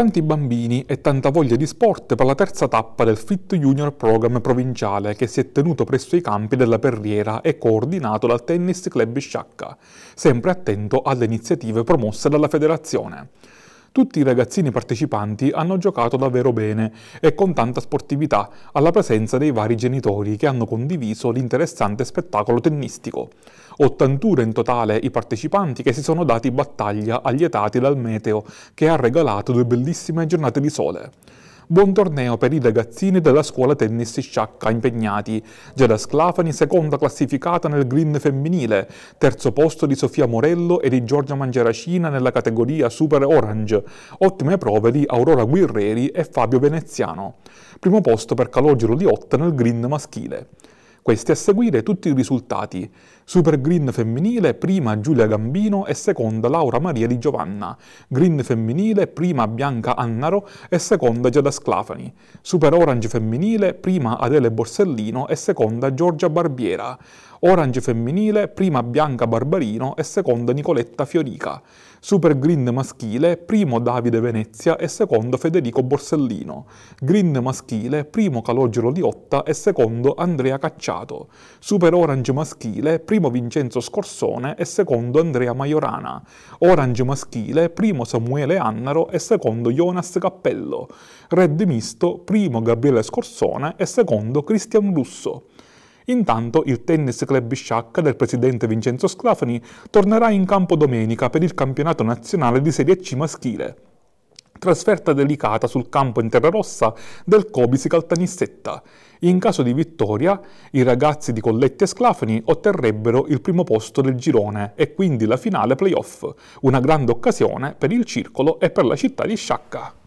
tanti bambini e tanta voglia di sport per la terza tappa del Fit Junior Program provinciale che si è tenuto presso i campi della Perriera e coordinato dal Tennis Club Sciacca, sempre attento alle iniziative promosse dalla federazione. Tutti i ragazzini partecipanti hanno giocato davvero bene e con tanta sportività, alla presenza dei vari genitori che hanno condiviso l'interessante spettacolo tennistico. 81 in totale i partecipanti che si sono dati battaglia agli etati dal meteo, che ha regalato due bellissime giornate di sole. Buon torneo per i ragazzini della scuola tennis Sciacca impegnati. Giada Sclafani, seconda classificata nel green femminile, terzo posto di Sofia Morello e di Giorgia Mangeracina nella categoria Super Orange. Ottime prove di Aurora Guerreri e Fabio Veneziano. Primo posto per Calogero Liotta nel green maschile. Questi a seguire tutti i risultati. Super Green femminile, prima Giulia Gambino e seconda Laura Maria Di Giovanna. Green femminile, prima Bianca Annaro e seconda Giada Sclafani. Super Orange femminile, prima Adele Borsellino e seconda Giorgia Barbiera. Orange femminile, prima Bianca Barbarino e seconda Nicoletta Fiorica. Super Green maschile, primo Davide Venezia e secondo Federico Borsellino. Green maschile, primo Calogero Liotta e secondo Andrea Cacciato. Super Orange maschile, primo Vincenzo Scorsone e secondo Andrea Majorana. Orange maschile, primo Samuele Annaro e secondo Jonas Cappello. Red misto, primo Gabriele Scorsone e secondo Cristian Russo. Intanto il Tennis Club Bisciacca del presidente Vincenzo Sclafani tornerà in campo domenica per il campionato nazionale di Serie C maschile. Trasferta delicata sul campo in terra rossa del Cobisi Caltanissetta. In caso di vittoria, i ragazzi di Colletti e Sclafani otterrebbero il primo posto del girone e quindi la finale playoff, una grande occasione per il circolo e per la città di Sciacca.